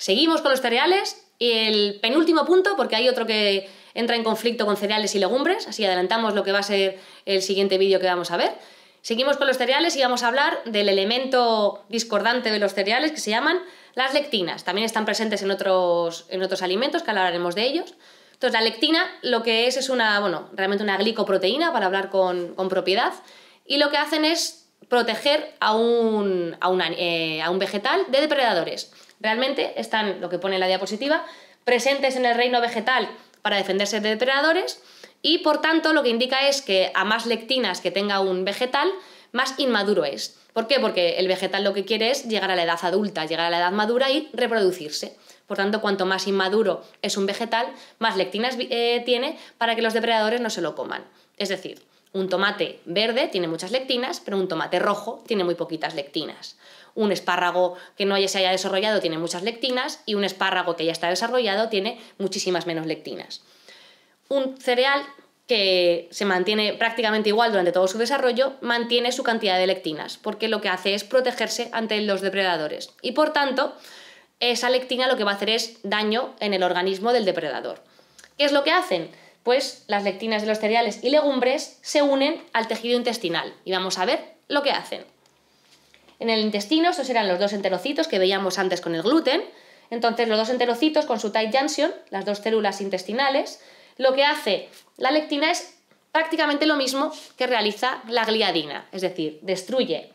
Seguimos con los cereales. y El penúltimo punto, porque hay otro que entra en conflicto con cereales y legumbres, así adelantamos lo que va a ser el siguiente vídeo que vamos a ver. Seguimos con los cereales y vamos a hablar del elemento discordante de los cereales que se llaman las lectinas. También están presentes en otros, en otros alimentos, que hablaremos de ellos. Entonces, la lectina lo que es es una, bueno, realmente una glicoproteína, para hablar con, propiedad, y lo que hacen es proteger a un, a eh, un vegetal de depredadores. Realmente están, lo que pone la diapositiva, presentes en el reino vegetal para defenderse de depredadores y por tanto lo que indica es que a más lectinas que tenga un vegetal, más inmaduro es. ¿Por qué? Porque el vegetal lo que quiere es llegar a la edad adulta, llegar a la edad madura y reproducirse. Por tanto, cuanto más inmaduro es un vegetal, más lectinas eh, tiene para que los depredadores no se lo coman. Es decir, un tomate verde tiene muchas lectinas, pero un tomate rojo tiene muy poquitas lectinas. Un espárrago que no se haya desarrollado tiene muchas lectinas y un espárrago que ya está desarrollado tiene muchísimas menos lectinas. Un cereal que se mantiene prácticamente igual durante todo su desarrollo, mantiene su cantidad de lectinas, porque lo que hace es protegerse ante los depredadores. Y por tanto, esa lectina lo que va a hacer es daño en el organismo del depredador. ¿Qué es lo que hacen? Pues las lectinas de los cereales y legumbres se unen al tejido intestinal y vamos a ver lo que hacen en el intestino, estos eran los dos enterocitos que veíamos antes con el gluten. Entonces, los dos enterocitos con su tight junction, las dos células intestinales, lo que hace la lectina es prácticamente lo mismo que realiza la gliadina, es decir, destruye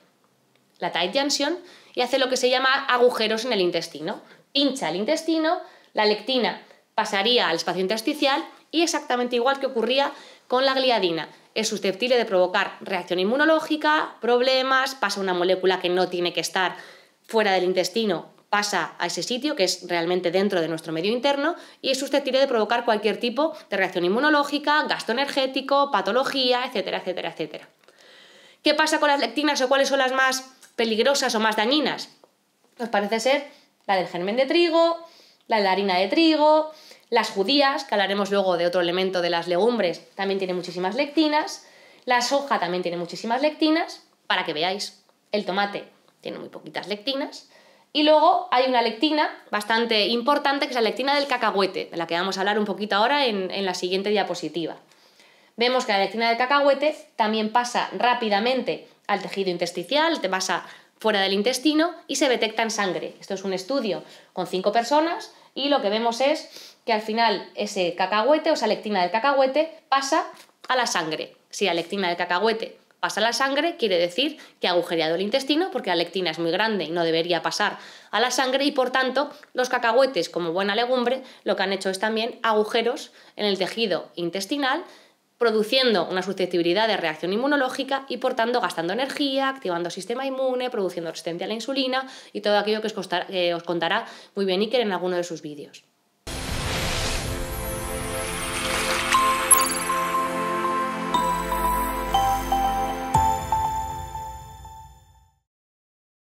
la tight junction y hace lo que se llama agujeros en el intestino. Pincha el intestino, la lectina pasaría al espacio intersticial y exactamente igual que ocurría con la gliadina es susceptible de provocar reacción inmunológica, problemas, pasa una molécula que no tiene que estar fuera del intestino, pasa a ese sitio que es realmente dentro de nuestro medio interno y es susceptible de provocar cualquier tipo de reacción inmunológica, gasto energético, patología, etcétera, etcétera, etcétera. ¿Qué pasa con las lectinas o cuáles son las más peligrosas o más dañinas? Nos pues parece ser la del germen de trigo, la de la harina de trigo, las judías, que hablaremos luego de otro elemento de las legumbres, también tiene muchísimas lectinas. La soja también tiene muchísimas lectinas, para que veáis. El tomate tiene muy poquitas lectinas. Y luego hay una lectina bastante importante, que es la lectina del cacahuete, de la que vamos a hablar un poquito ahora en, la siguiente diapositiva. Vemos que la lectina del cacahuete también pasa rápidamente al tejido intestinal, te pasa fuera del intestino y se detecta en sangre. Esto es un estudio con cinco personas y lo que vemos es que al final ese cacahuete, o esa lectina del cacahuete, pasa a la sangre. Si la lectina del cacahuete pasa a la sangre, quiere decir que ha agujereado el intestino, porque la lectina es muy grande y no debería pasar a la sangre, y por tanto, los cacahuetes, como buena legumbre, lo que han hecho es también agujeros en el tejido intestinal produciendo una susceptibilidad de reacción inmunológica y por tanto gastando energía, activando el sistema inmune, produciendo resistencia a la insulina y todo aquello que os, que eh, os contará muy bien Iker en alguno de sus vídeos.